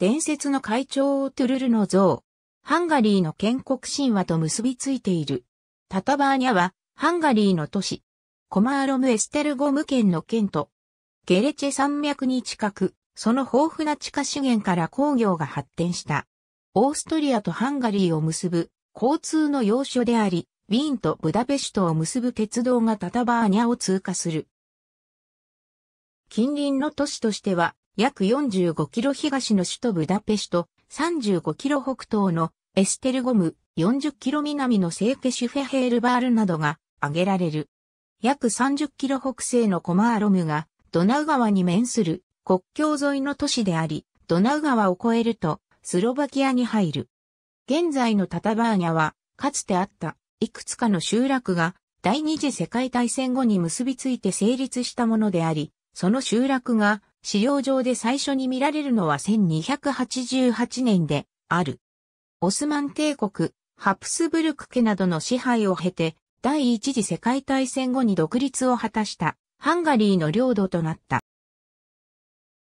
伝説の会長をトゥルルの像、ハンガリーの建国神話と結びついている。タタバーニャは、ハンガリーの都市、コマーロムエステルゴム県の県都、ゲレチェ山脈に近く、その豊富な地下資源から工業が発展した。オーストリアとハンガリーを結ぶ交通の要所であり、ウィーンとブダペシュトを結ぶ鉄道がタタバーニャを通過する。近隣の都市としては、約45キロ東の首都ブダペシュト、35キロ北東のエステルゴム、40キロ南のセーケシュフェヘールバールなどが挙げられる。約30キロ北西のコマーロムがドナウ川に面する国境沿いの都市であり、ドナウ川を越えるとスロバキアに入る。現在のタタバーニャは、かつてあったいくつかの集落が第二次世界大戦後に結びついて成立したものであり、その集落が資料上で最初に見られるのは1288年である。オスマン帝国、ハプスブルク家などの支配を経て、第一次世界大戦後に独立を果たしたハンガリーの領土となった。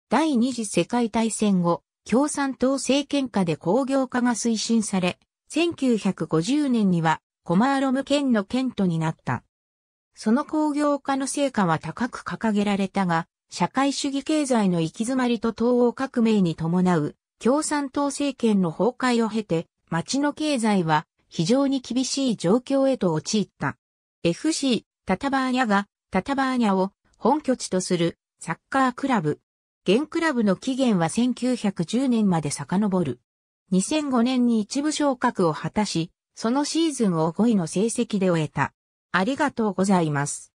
第二次世界大戦後、共産党政権下で工業化が推進され、1950年にはコマーロム県の県都になった。その工業化の成果は高く掲げられたが、社会主義経済の行き詰まりと東欧革命に伴う共産党政権の崩壊を経て、町の経済は非常に厳しい状況へと陥った。FC タタバーニャがタタバーニャを本拠地とするサッカークラブ。現クラブの起源は1910年まで遡る。2005年に一部昇格を果たし、そのシーズンを5位の成績で終えた。ありがとうございます。